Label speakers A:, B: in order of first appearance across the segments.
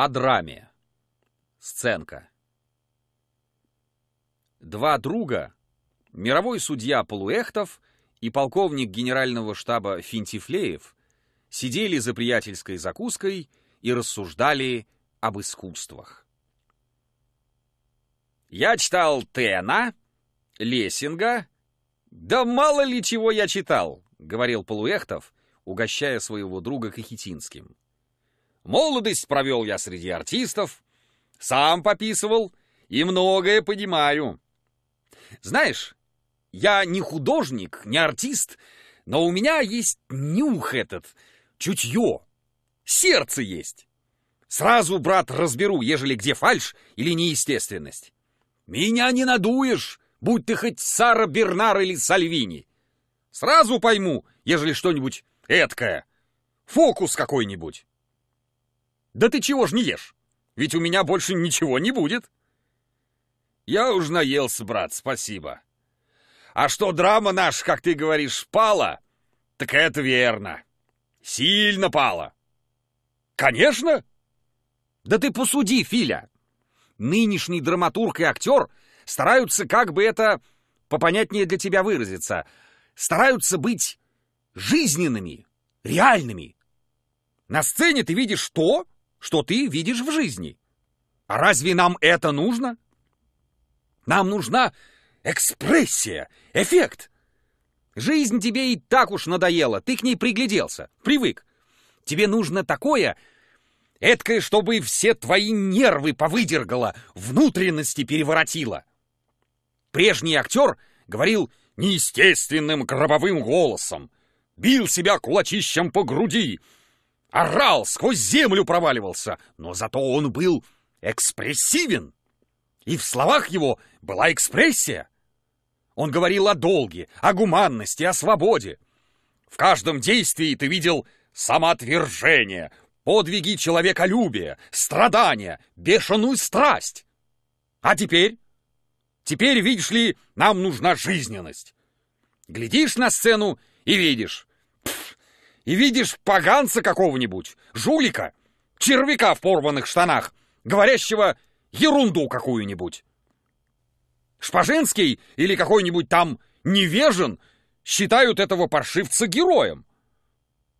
A: О драме. Сценка. Два друга, мировой судья Полуэхтов и полковник генерального штаба Финтифлеев, сидели за приятельской закуской и рассуждали об искусствах. Я читал Тена, Лессинга, да мало ли чего я читал, говорил Полуэхтов, угощая своего друга Кахетинским. Молодость провел я среди артистов, сам пописывал и многое понимаю. Знаешь, я не художник, не артист, но у меня есть нюх этот, чутье, сердце есть. Сразу, брат, разберу, ежели где фальш или неестественность. Меня не надуешь, будь ты хоть Сара Бернар или Сальвини. Сразу пойму, ежели что-нибудь эткое, фокус какой-нибудь. «Да ты чего ж не ешь? Ведь у меня больше ничего не будет!» «Я уж наелся, брат, спасибо!» «А что драма наша, как ты говоришь, пала?» «Так это верно! Сильно пала!» «Конечно!» «Да ты посуди, Филя! Нынешний драматург и актер стараются, как бы это попонятнее для тебя выразиться, стараются быть жизненными, реальными!» На сцене ты видишь что? что ты видишь в жизни. А разве нам это нужно? Нам нужна экспрессия, эффект. Жизнь тебе и так уж надоела, ты к ней пригляделся, привык. Тебе нужно такое, эткое, чтобы все твои нервы повыдергало, внутренности переворотило. Прежний актер говорил неестественным гробовым голосом, бил себя кулачищем по груди, орал, сквозь землю проваливался, но зато он был экспрессивен, и в словах его была экспрессия. Он говорил о долге, о гуманности, о свободе. В каждом действии ты видел самоотвержение, подвиги человеколюбия, страдания, бешеную страсть. А теперь? Теперь, видишь ли, нам нужна жизненность. Глядишь на сцену и видишь и видишь поганца какого-нибудь, жулика, червяка в порванных штанах, говорящего ерунду какую-нибудь. Шпажинский или какой-нибудь там невежен считают этого паршивца героем.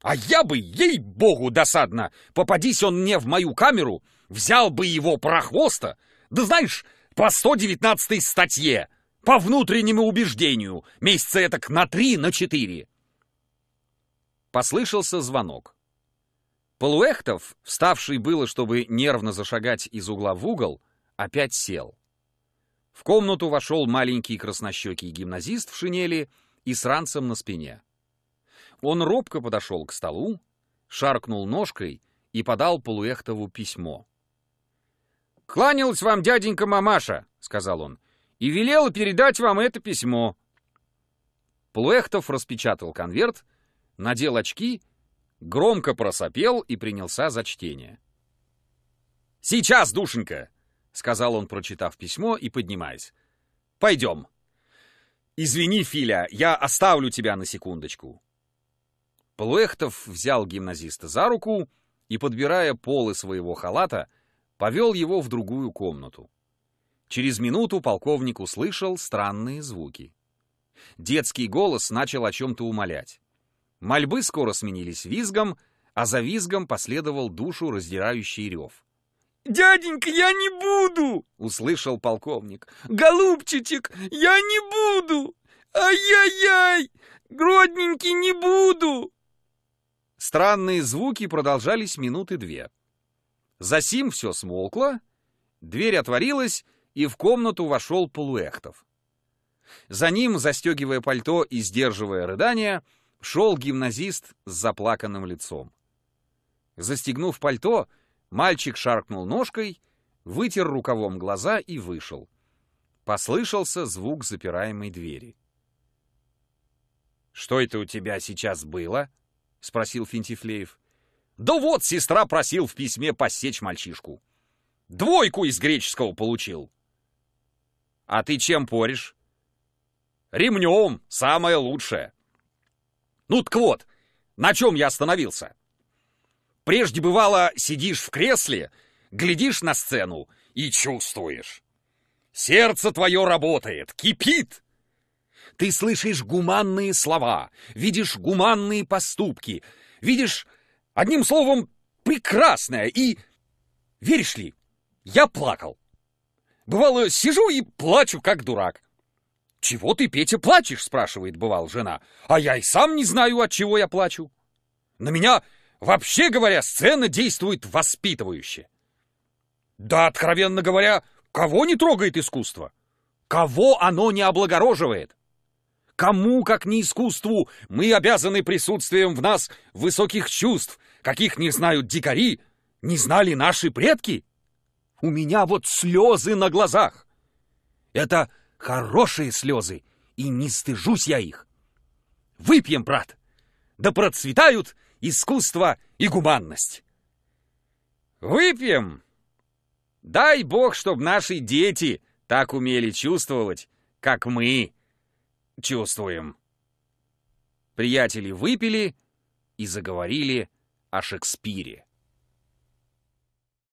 A: А я бы, ей-богу, досадно, попадись он мне в мою камеру, взял бы его прохвоста, да знаешь, по 119 статье, по внутреннему убеждению, месяца этак на три, на четыре. Послышался звонок. Полуэхтов, вставший было, чтобы нервно зашагать из угла в угол, опять сел. В комнату вошел маленький краснощекий гимназист в шинели и с ранцем на спине. Он робко подошел к столу, шаркнул ножкой и подал Полуэхтову письмо. «Кланялась вам дяденька-мамаша», — сказал он, — «и велела передать вам это письмо». Полуэхтов распечатал конверт надел очки, громко просопел и принялся за чтение. «Сейчас, душенька!» — сказал он, прочитав письмо и поднимаясь. «Пойдем!» «Извини, Филя, я оставлю тебя на секундочку!» Плуэхтов взял гимназиста за руку и, подбирая полы своего халата, повел его в другую комнату. Через минуту полковник услышал странные звуки. Детский голос начал о чем-то умолять. Мольбы скоро сменились визгом, а за визгом последовал душу раздирающий рев. «Дяденька, я не буду!» — услышал полковник. «Голубчичек, я не буду! Ай-яй-яй! Гродненький, не буду!» Странные звуки продолжались минуты две. Засим все смолкло, дверь отворилась, и в комнату вошел Полуэхтов. За ним, застегивая пальто и сдерживая рыдания, — шел гимназист с заплаканным лицом. Застегнув пальто, мальчик шаркнул ножкой, вытер рукавом глаза и вышел. Послышался звук запираемой двери. «Что это у тебя сейчас было?» — спросил Финтифлеев. «Да вот, сестра просил в письме посечь мальчишку. Двойку из греческого получил». «А ты чем поришь?» «Ремнем, самое лучшее». Ну так вот, на чем я остановился? Прежде бывало, сидишь в кресле, глядишь на сцену и чувствуешь. Сердце твое работает, кипит. Ты слышишь гуманные слова, видишь гуманные поступки, видишь, одним словом, прекрасное и... Веришь ли, я плакал. Бывало, сижу и плачу, как дурак. «Чего ты, Петя, плачешь?» — спрашивает бывал жена. «А я и сам не знаю, от чего я плачу. На меня, вообще говоря, сцена действует воспитывающе». Да, откровенно говоря, кого не трогает искусство? Кого оно не облагороживает? Кому, как не искусству, мы обязаны присутствием в нас высоких чувств, каких не знают дикари, не знали наши предки? У меня вот слезы на глазах. Это Хорошие слезы, и не стыжусь я их. Выпьем, брат! Да процветают искусство и гуманность! Выпьем! Дай бог, чтобы наши дети так умели чувствовать, как мы чувствуем. Приятели выпили и заговорили о Шекспире.